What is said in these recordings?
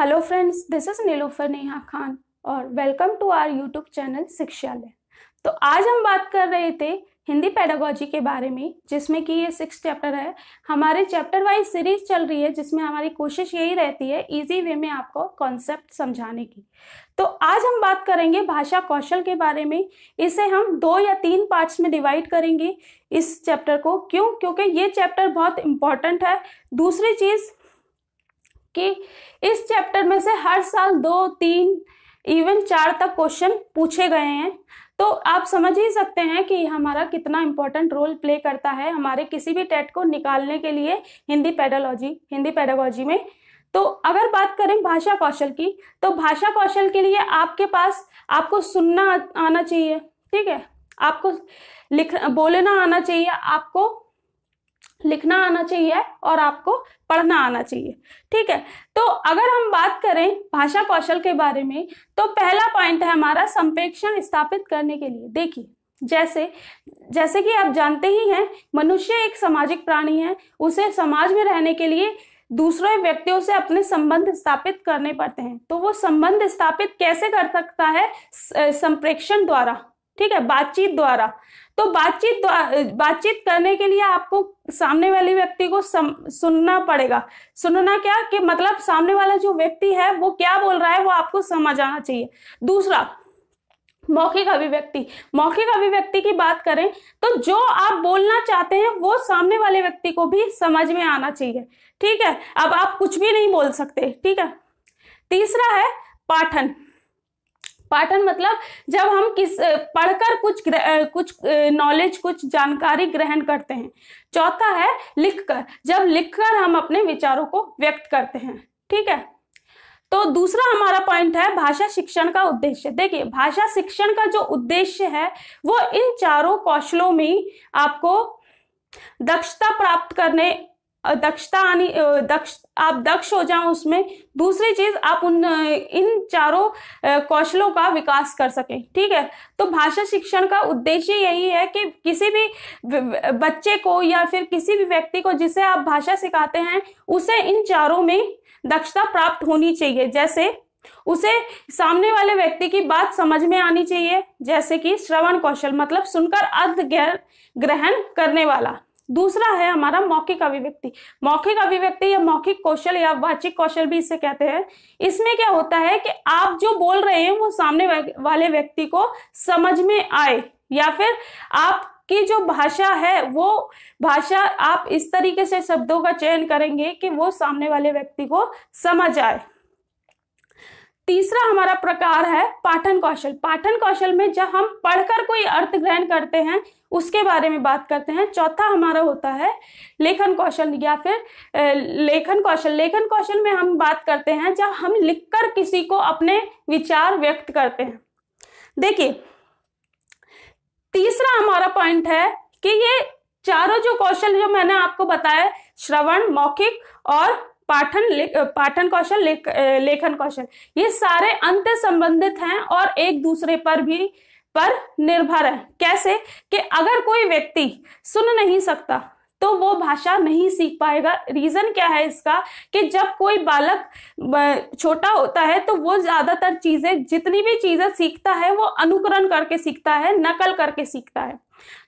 hello friends this is Nilufar Neha Khan और welcome to our YouTube channel Shikshalaya तो आज हम बात कर रहे थे हिंदी पैडागोजी के बारे में जिसमें कि ये सिक्स चैप्टर है हमारे चैप्टर वाइज सीरीज चल रही है जिसमें हमारी कोशिश यही रहती है इजी वे में आपको कॉन्सेप्ट समझाने की तो आज हम बात करेंगे भाषा कौशल के बारे में इसे हम दो या तीन पार्ट्स में डिवाइड करेंगे इस चैप्टर को क्यों क्योंकि ये चैप्टर बहुत इंपॉर्टेंट है दूसरी चीज़ कि इस चैप्टर में से हर साल दो तीन इवन चार तक क्वेश्चन पूछे गए हैं तो आप समझ ही सकते हैं कि हमारा कितना इम्पोर्टेंट रोल प्ले करता है हमारे किसी भी टेट को निकालने के लिए हिंदी पैडोलॉजी हिंदी पैडोलॉजी में तो अगर बात करें भाषा कौशल की तो भाषा कौशल के लिए आपके पास आपको सुनना आना चाहिए ठीक है आपको लिख बोलना आना चाहिए आपको लिखना आना चाहिए और आपको पढ़ना आना चाहिए ठीक है तो अगर हम बात करें भाषा कौशल के बारे में तो पहला पॉइंट है हमारा संप्रेक्षण स्थापित करने के लिए देखिए जैसे जैसे कि आप जानते ही हैं मनुष्य एक सामाजिक प्राणी है उसे समाज में रहने के लिए दूसरे व्यक्तियों से अपने संबंध स्थापित करने पड़ते हैं तो वो संबंध स्थापित कैसे कर सकता है संप्रेक्षण द्वारा ठीक है बातचीत द्वारा तो बातचीत बातचीत करने के लिए आपको सामने वाले व्यक्ति को सम, सुनना पड़ेगा सुनना क्या कि मतलब सामने वाला जो व्यक्ति है वो क्या बोल रहा है वो आपको समझ आना चाहिए दूसरा मौखिक अभिव्यक्ति मौखिक अभिव्यक्ति की बात करें तो जो आप बोलना चाहते हैं वो सामने वाले व्यक्ति को भी समझ में आना चाहिए ठीक है अब आप कुछ भी नहीं बोल सकते ठीक है तीसरा है पाठन पाठन मतलब जब हम किस पढ़कर कुछ कुछ नॉलेज कुछ जानकारी ग्रहण करते हैं चौथा है लिखकर जब लिखकर हम अपने विचारों को व्यक्त करते हैं ठीक है तो दूसरा हमारा पॉइंट है भाषा शिक्षण का उद्देश्य देखिए भाषा शिक्षण का जो उद्देश्य है वो इन चारों कौशलों में आपको दक्षता प्राप्त करने दक्षता आनी दक्ष आप दक्ष हो जाओ उसमें दूसरी चीज आप उन इन चारों कौशलों का विकास कर सके ठीक है तो भाषा शिक्षण का उद्देश्य यही है कि किसी भी बच्चे को या फिर किसी भी व्यक्ति को जिसे आप भाषा सिखाते हैं उसे इन चारों में दक्षता प्राप्त होनी चाहिए जैसे उसे सामने वाले व्यक्ति की बात समझ में आनी चाहिए जैसे कि श्रवण कौशल मतलब सुनकर अर्थ ग्रहण करने वाला दूसरा है हमारा मौखिक अभिव्यक्ति मौखिक अभिव्यक्ति या मौखिक कौशल या वाचिक कौशल भी इसे कहते हैं इसमें क्या होता है कि आप जो बोल रहे हैं वो सामने वाले व्यक्ति को समझ में आए या फिर आप कि जो भाषा है वो भाषा आप इस तरीके से शब्दों का चयन करेंगे कि वो सामने वाले व्यक्ति को समझ आए तीसरा हमारा प्रकार है पाठन कौशल पाठन कौशल में जब हम पढ़कर कोई अर्थ ग्रहण करते हैं उसके बारे में बात करते हैं चौथा हमारा होता है लेखन कौशल या फिर लेखन कौशल लेखन कौशल में हम बात करते हैं जब हम लिखकर किसी को अपने विचार व्यक्त करते हैं देखिए तीसरा हमारा पॉइंट है कि ये चारों जो कौशल जो मैंने आपको बताया श्रवण मौखिक और पाठन पाठन कौशल लेखन कौशल ये सारे अंत संबंधित हैं और एक दूसरे पर भी पर निर्भर है कैसे कि अगर कोई व्यक्ति सुन नहीं सकता तो वो भाषा नहीं सीख पाएगा रीजन क्या है इसका कि जब कोई बालक छोटा होता है तो वो ज्यादातर चीजें जितनी भी चीजें सीखता है वो अनुकरण करके सीखता है नकल करके सीखता है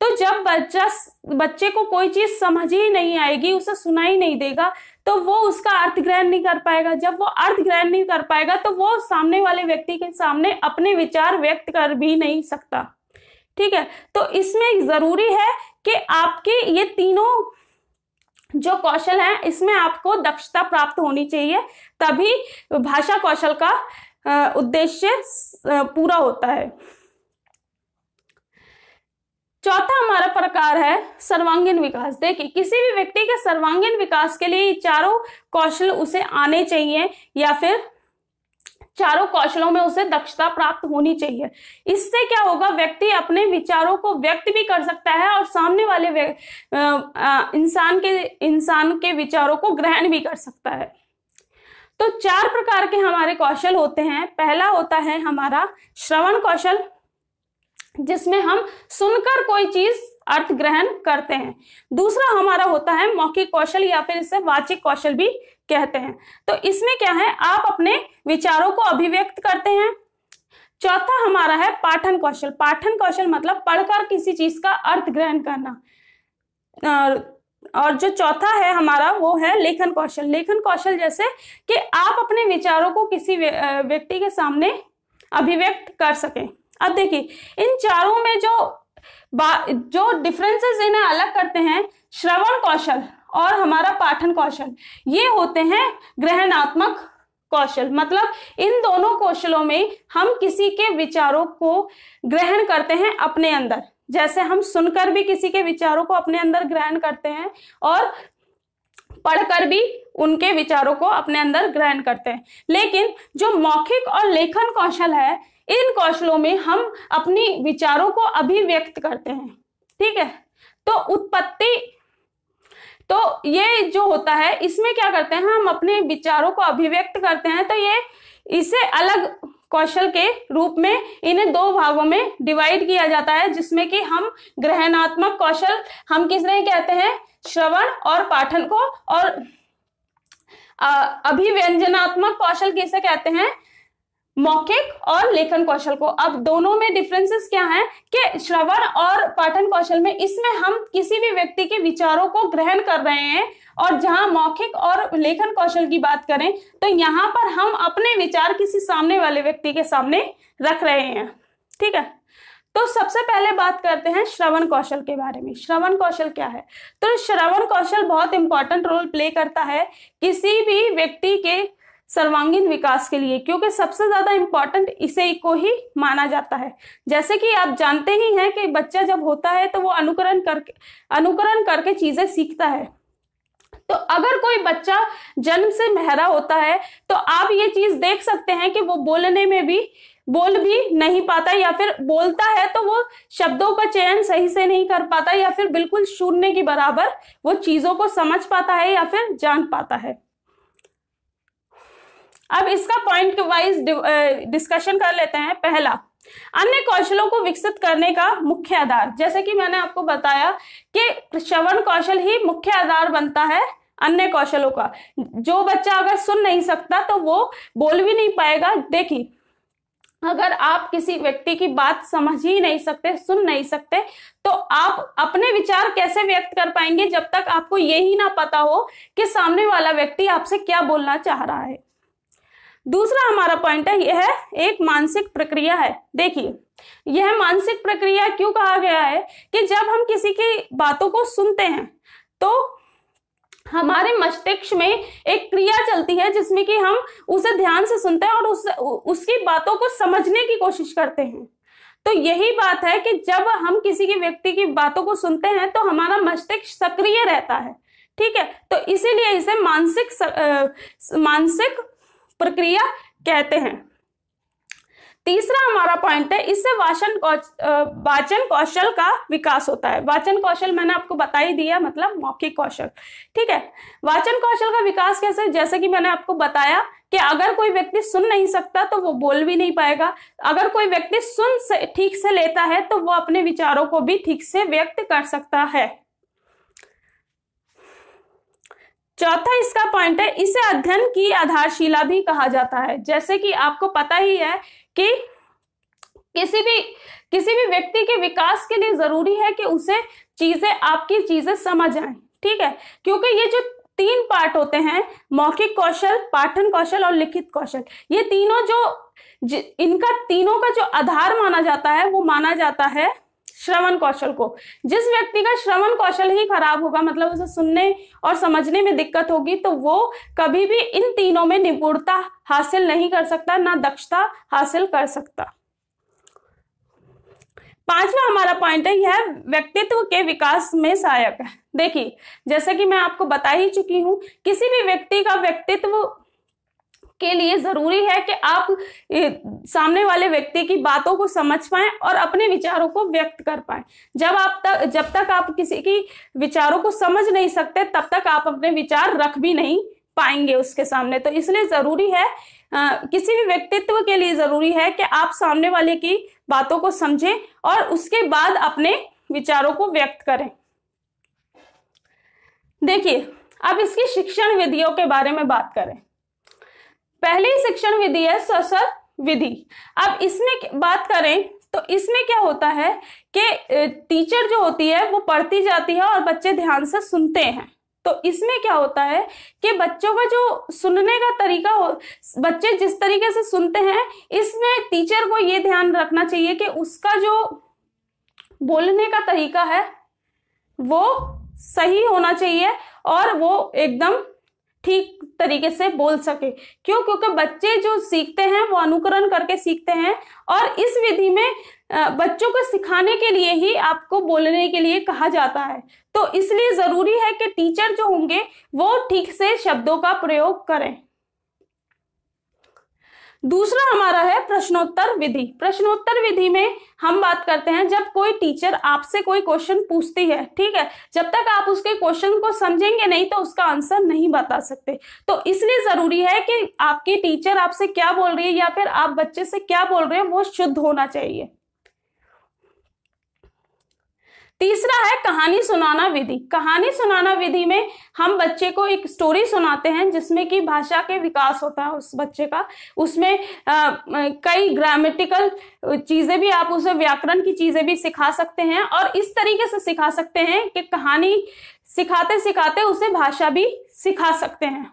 तो जब बच्चा बच्चे को कोई चीज समझ ही नहीं आएगी उसे सुनाई नहीं देगा तो वो उसका अर्थ ग्रहण नहीं कर पाएगा जब वो अर्थ ग्रहण नहीं कर पाएगा तो वो सामने वाले व्यक्ति के सामने अपने विचार व्यक्त कर भी नहीं सकता ठीक है तो इसमें जरूरी है कि आपके ये तीनों जो कौशल हैं इसमें आपको दक्षता प्राप्त होनी चाहिए तभी भाषा कौशल का उद्देश्य पूरा होता है चौथा हमारा प्रकार है सर्वांगीण विकास देखिए किसी भी व्यक्ति के सर्वांगीण विकास के लिए चारों कौशल उसे आने चाहिए या फिर चारों कौशलों में उसे दक्षता प्राप्त होनी चाहिए इससे क्या होगा व्यक्ति अपने विचारों को व्यक्त भी कर सकता है और सामने वाले इंसान के इंसान के विचारों को ग्रहण भी कर सकता है तो चार प्रकार के हमारे कौशल होते हैं पहला होता है हमारा श्रवण कौशल जिसमें हम सुनकर कोई चीज अर्थ ग्रहण करते हैं दूसरा हमारा होता है मौखिक कौशल या फिर इसे वाचिक कौशल भी कहते हैं तो इसमें क्या है आप अपने विचारों को अभिव्यक्त करते हैं चौथा हमारा है पाठन कौशल पाठन कौशल मतलब पढ़कर किसी चीज का अर्थ ग्रहण करना और जो चौथा है हमारा वो है लेखन कौशल लेखन कौशल जैसे कि आप अपने विचारों को किसी व्यक्ति के सामने अभिव्यक्त कर सकें अब देखिए इन चारों में जो जो डिफरेंसेस इन्हें अलग करते हैं श्रवण कौशल और हमारा पाठन कौशल ये होते हैं ग्रहणात्मक कौशल मतलब इन दोनों कौशलों में हम किसी के विचारों को ग्रहण करते हैं अपने अंदर जैसे हम सुनकर भी किसी के विचारों को अपने अंदर ग्रहण करते हैं और पढ़कर भी उनके विचारों को अपने अंदर ग्रहण करते हैं लेकिन जो मौखिक और लेखन कौशल है इन कौशलों में हम अपने विचारों को अभिव्यक्त करते हैं ठीक है तो उत्पत्ति तो ये जो होता है इसमें क्या करते हैं हम अपने विचारों को अभिव्यक्त करते हैं तो ये इसे अलग कौशल के रूप में इन्हें दो भागों में डिवाइड किया जाता है जिसमें कि हम ग्रहणात्मक कौशल हम किसने कहते हैं श्रवण और पाठन को और अभिव्यंजनात्मक कौशल किसे कहते हैं मौखिक और लेखन कौशल को अब दोनों में डिफरेंसेस क्या हैं कि श्रवण और पाठन कौशल में इसमें हम किसी भी व्यक्ति के विचारों को ग्रहण कर रहे हैं और जहां मौखिक और लेखन कौशल की बात करें तो यहाँ पर हम अपने विचार किसी सामने वाले व्यक्ति के सामने रख रहे हैं ठीक है तो सबसे पहले बात करते हैं श्रवण कौशल के बारे में श्रवण कौशल क्या है तो श्रवण कौशल बहुत इंपॉर्टेंट रोल प्ले करता है किसी भी व्यक्ति के सर्वांगीण विकास के लिए क्योंकि सबसे ज्यादा इम्पोर्टेंट इसे को ही माना जाता है जैसे कि आप जानते ही हैं कि बच्चा जब होता है तो वो अनुकरण करके अनुकरण करके चीजें सीखता है तो अगर कोई बच्चा जन्म से महरा होता है तो आप ये चीज देख सकते हैं कि वो बोलने में भी बोल भी नहीं पाता या फिर बोलता है तो वो शब्दों का चयन सही से नहीं कर पाता या फिर बिल्कुल शून्य के बराबर वो चीजों को समझ पाता है या फिर जान पाता है अब इसका पॉइंट वाइज डिस्कशन कर लेते हैं पहला अन्य कौशलों को विकसित करने का मुख्य आधार जैसे कि मैंने आपको बताया कि श्रवण कौशल ही मुख्य आधार बनता है अन्य कौशलों का जो बच्चा अगर सुन नहीं सकता तो वो बोल भी नहीं पाएगा देखिए अगर आप किसी व्यक्ति की बात समझ ही नहीं सकते सुन नहीं सकते तो आप अपने विचार कैसे व्यक्त कर पाएंगे जब तक आपको ये ही ना पता हो कि सामने वाला व्यक्ति आपसे क्या बोलना चाह रहा है दूसरा हमारा पॉइंट है यह है एक मानसिक प्रक्रिया है देखिए यह मानसिक प्रक्रिया क्यों कहा गया है कि जब हम किसी की बातों को सुनते हैं तो हमारे मस्तिष्क में एक क्रिया चलती है जिसमें कि हम उसे ध्यान से सुनते हैं और उस उसकी बातों को समझने की कोशिश करते हैं तो यही बात है कि जब हम किसी के व्यक्ति की बातों को सुनते हैं तो हमारा मस्तिष्क सक्रिय रहता है ठीक है तो इसीलिए इसे मानसिक मानसिक प्रक्रिया कहते हैं तीसरा हमारा पॉइंट है इससे वाचन वाचन कौशल का विकास होता है वाचन कौशल मैंने आपको बता ही दिया मतलब मौखिक कौशल ठीक है वाचन कौशल का विकास कैसे जैसे कि मैंने आपको बताया कि अगर कोई व्यक्ति सुन नहीं सकता तो वो बोल भी नहीं पाएगा अगर कोई व्यक्ति सुन से ठीक से लेता है तो वो अपने विचारों को भी ठीक से व्यक्त कर सकता है चौथा इसका पॉइंट है इसे अध्ययन की आधारशिला भी कहा जाता है जैसे कि आपको पता ही है कि किसी भी किसी भी व्यक्ति के विकास के लिए जरूरी है कि उसे चीजें आपकी चीजें समझ आए ठीक है क्योंकि ये जो तीन पार्ट होते हैं मौखिक कौशल पाठन कौशल और लिखित कौशल ये तीनों जो इनका तीनों का जो आधार माना जाता है वो माना जाता है श्रवण कौशल को जिस व्यक्ति का श्रवण कौशल ही खराब होगा मतलब उसे सुनने और समझने में दिक्कत होगी तो वो कभी भी इन तीनों में निपुणता हासिल नहीं कर सकता ना दक्षता हासिल कर सकता पांचवा हमारा पॉइंट है यह व्यक्तित्व के विकास में सहायक है देखिए जैसे कि मैं आपको बता ही चुकी हूं किसी भी व्यक्ति का व्यक्तित्व के लिए जरूरी है कि आप सामने वाले व्यक्ति की बातों को समझ पाए और अपने विचारों को व्यक्त कर पाए जब आप तक जब तक आप किसी की विचारों को समझ नहीं सकते तब तक आप अपने विचार रख भी नहीं पाएंगे उसके सामने तो इसलिए जरूरी है आ, किसी भी व्यक्तित्व के लिए जरूरी है कि आप सामने वाले की बातों को समझें और उसके बाद अपने विचारों को व्यक्त करें देखिए अब इसकी शिक्षण विधियों के बारे में बात करें पहली शिक्षण विधि है सशर विधि अब इसमें बात करें तो इसमें क्या होता है कि टीचर जो होती है वो पढ़ती जाती है और बच्चे ध्यान से सुनते हैं तो इसमें क्या होता है कि बच्चों का जो सुनने का तरीका हो बच्चे जिस तरीके से सुनते हैं इसमें टीचर को ये ध्यान रखना चाहिए कि उसका जो बोलने का तरीका है वो सही होना चाहिए और वो एकदम ठीक तरीके से बोल सके क्यों क्योंकि बच्चे जो सीखते हैं वो अनुकरण करके सीखते हैं और इस विधि में बच्चों को सिखाने के लिए ही आपको बोलने के लिए कहा जाता है तो इसलिए ज़रूरी है कि टीचर जो होंगे वो ठीक से शब्दों का प्रयोग करें दूसरा हमारा है प्रश्नोत्तर विधि प्रश्नोत्तर विधि में हम बात करते हैं जब कोई टीचर आपसे कोई क्वेश्चन पूछती है ठीक है जब तक आप उसके क्वेश्चन को समझेंगे नहीं तो उसका आंसर नहीं बता सकते तो इसलिए जरूरी है कि आपकी टीचर आपसे क्या बोल रही है या फिर आप बच्चे से क्या बोल रहे हैं वो शुद्ध होना चाहिए तीसरा है कहानी सुनाना विधि कहानी सुनाना विधि में हम बच्चे को एक स्टोरी सुनाते हैं जिसमें कि भाषा के विकास होता है उस बच्चे का उसमें आ, कई ग्रामेटिकल चीज़ें भी आप उसे व्याकरण की चीज़ें भी सिखा सकते हैं और इस तरीके से सिखा सकते हैं कि कहानी सिखाते सिखाते उसे भाषा भी सिखा सकते हैं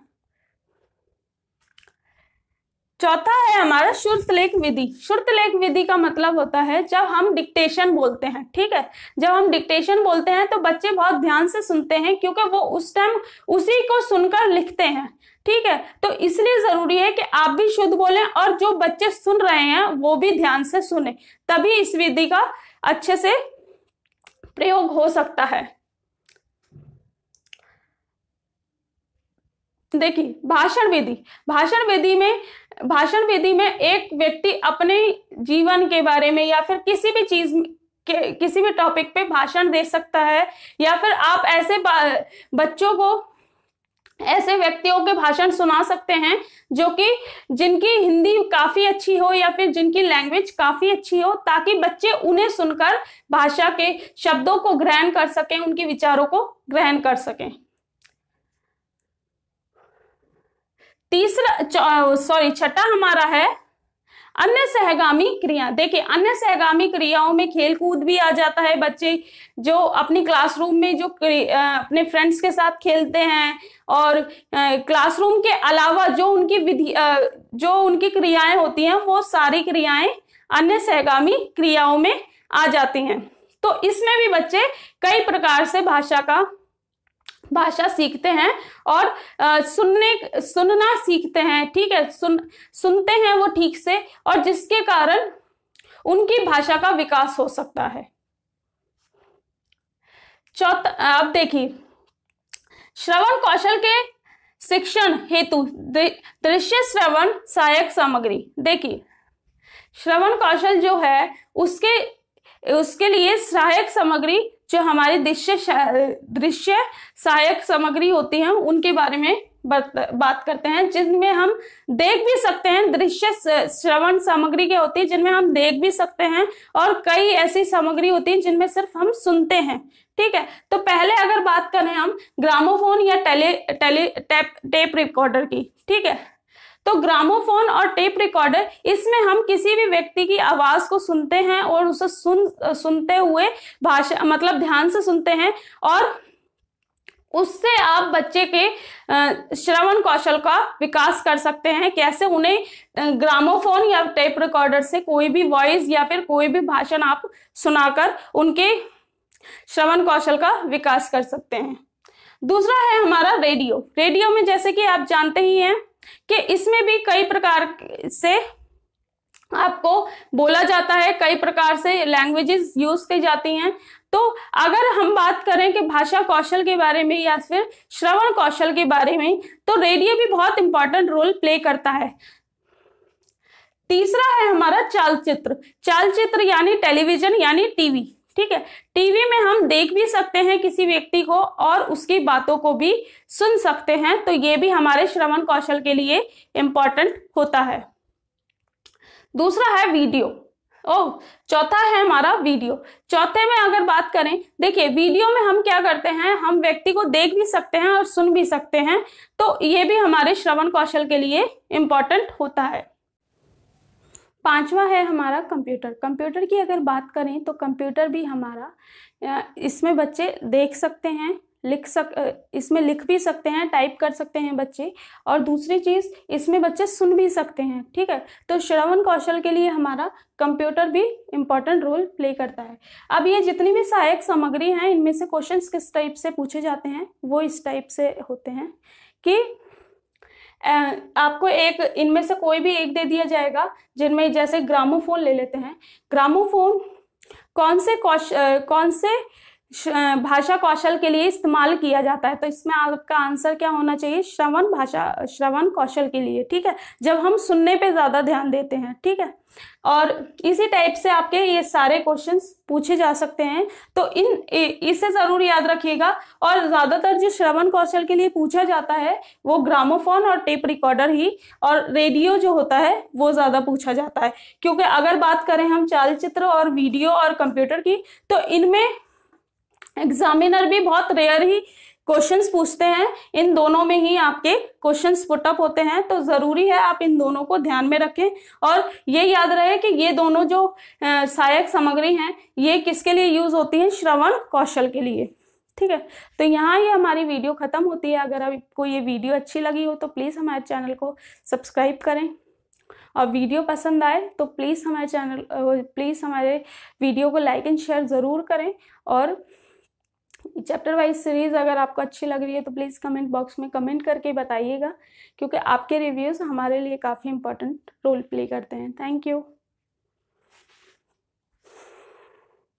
चौथा है हमारा लेख विधि लेख विधि का मतलब होता है जब हम डिक्टेशन बोलते हैं ठीक है जब हम डिक्टेशन बोलते हैं तो बच्चे बहुत ध्यान से सुनते हैं क्योंकि वो उस टाइम उसी को सुनकर लिखते हैं ठीक है तो इसलिए जरूरी है कि आप भी शुद्ध बोलें और जो बच्चे सुन रहे हैं वो भी ध्यान से सुने तभी इस विधि का अच्छे से प्रयोग हो सकता है देखिए भाषण विधि भाषण विधि में भाषण विधि में एक व्यक्ति अपने जीवन के बारे में या फिर किसी भी चीज के किसी भी टॉपिक पे भाषण दे सकता है या फिर आप ऐसे बच्चों को ऐसे व्यक्तियों के भाषण सुना सकते हैं जो कि जिनकी हिंदी काफी अच्छी हो या फिर जिनकी लैंग्वेज काफी अच्छी हो ताकि बच्चे उन्हें सुनकर भाषा के शब्दों को ग्रहण कर सकें उनके विचारों को ग्रहण कर सकें तीसरा सॉरी छठा हमारा है अन्य सहगामी क्रिया देखिए अन्य सहगामी क्रियाओं में खेल कूद भी आ जाता है बच्चे जो अपनी क्लासरूम में जो अपने फ्रेंड्स के साथ खेलते हैं और क्लासरूम के अलावा जो उनकी विधि जो उनकी क्रियाएं होती हैं वो सारी क्रियाएं अन्य सहगामी क्रियाओं में आ जाती हैं तो इसमें भी बच्चे कई प्रकार से भाषा का भाषा सीखते हैं और सुनने सुनना सीखते हैं ठीक है सुन सुनते हैं वो ठीक से और जिसके कारण उनकी भाषा का विकास हो सकता है चौथा अब देखिए श्रवण कौशल के शिक्षण हेतु दृश्य श्रवण सहायक सामग्री देखिए श्रवण कौशल जो है उसके उसके लिए सहायक सामग्री जो हमारे दृश्य दृश्य सहायक सामग्री होती है उनके बारे में बात करते हैं जिनमें हम देख भी सकते हैं दृश्य श्रवण सामग्री क्या होती है जिनमें हम देख भी सकते हैं और कई ऐसी सामग्री होती है जिनमें सिर्फ हम सुनते हैं ठीक है तो पहले अगर बात करें हम ग्रामोफोन या tele tele tape tape recorder की ठीक है तो ग्रामोफोन और टेप रिकॉर्डर इसमें हम किसी भी व्यक्ति की आवाज को सुनते हैं और उसे सुन सुनते हुए भाषा मतलब ध्यान से सुनते हैं और उससे आप बच्चे के श्रवण कौशल का विकास कर सकते हैं कैसे उन्हें ग्रामोफोन या टेप रिकॉर्डर से कोई भी वॉइस या फिर कोई भी भाषण आप सुनाकर उनके श्रवण कौशल का विकास कर सकते हैं दूसरा है हमारा रेडियो रेडियो में जैसे कि आप जानते ही हैं कि इसमें भी कई प्रकार से आपको बोला जाता है कई प्रकार से लैंग्वेजेस यूज की जाती हैं तो अगर हम बात करें कि भाषा कौशल के बारे में या फिर श्रवण कौशल के बारे में तो रेडियो भी बहुत इंपॉर्टेंट रोल प्ले करता है तीसरा है हमारा चालचित्र चालचित्र यानी टेलीविजन यानी टीवी ठीक है टीवी में हम देख भी सकते हैं किसी व्यक्ति को और उसकी बातों को भी सुन सकते हैं तो ये भी हमारे श्रवण कौशल के लिए इम्पॉर्टेंट होता है दूसरा है वीडियो ओ चौथा है हमारा वीडियो चौथे में अगर बात करें देखिए वीडियो में हम क्या करते हैं हम व्यक्ति को देख भी सकते हैं और सुन भी सकते हैं तो ये भी हमारे श्रवण कौशल के लिए इम्पॉर्टेंट होता है पांचवा है हमारा कंप्यूटर कंप्यूटर की अगर बात करें तो कंप्यूटर भी हमारा इसमें बच्चे देख सकते हैं लिख सक इसमें लिख भी सकते हैं टाइप कर सकते हैं बच्चे और दूसरी चीज़ इसमें बच्चे सुन भी सकते हैं ठीक है तो श्रवण कौशल के लिए हमारा कंप्यूटर भी इम्पॉर्टेंट रोल प्ले करता है अब ये जितनी भी सहायक सामग्री हैं इनमें से क्वेश्चंस किस टाइप से पूछे जाते हैं वो इस टाइप से होते हैं कि आपको एक इनमें से कोई भी एक दे दिया जाएगा जिनमें जैसे ग्रामोफोन ले लेते हैं ग्रामोफोन कौन से कौश कौन से भाषा कौशल के लिए इस्तेमाल किया जाता है तो इसमें आपका आंसर क्या होना चाहिए श्रवण भाषा श्रवण कौशल के लिए ठीक है जब हम सुनने पे ज़्यादा ध्यान देते हैं ठीक है और इसी टाइप से आपके ये सारे क्वेश्चंस पूछे जा सकते हैं तो इन इसे ज़रूर याद रखिएगा और ज़्यादातर जो श्रवण कौशल के लिए पूछा जाता है वो ग्रामोफोन और टेप रिकॉर्डर ही और रेडियो जो होता है वो ज़्यादा पूछा जाता है क्योंकि अगर बात करें हम चालचित्र और वीडियो और कंप्यूटर की तो इनमें एग्जामिनर भी बहुत रेयर ही क्वेश्चंस पूछते हैं इन दोनों में ही आपके क्वेश्चंस पुटअप होते हैं तो ज़रूरी है आप इन दोनों को ध्यान में रखें और ये याद रहे कि ये दोनों जो सहायक सामग्री हैं ये किसके लिए यूज़ होती हैं श्रवण कौशल के लिए ठीक है तो यहाँ ये हमारी वीडियो ख़त्म होती है अगर आपको ये वीडियो अच्छी लगी हो तो प्लीज़ हमारे चैनल को सब्सक्राइब करें और वीडियो पसंद आए तो प्लीज़ हमारे चैनल प्लीज़ हमारे वीडियो को लाइक एंड शेयर ज़रूर करें और चैप्टर वाइज सीरीज़ अगर आपको अच्छी लग रही है तो प्लीज़ कमेंट बॉक्स में कमेंट करके बताइएगा क्योंकि आपके रिव्यूज़ हमारे लिए काफ़ी इंपॉर्टेंट रोल प्ले करते हैं थैंक यू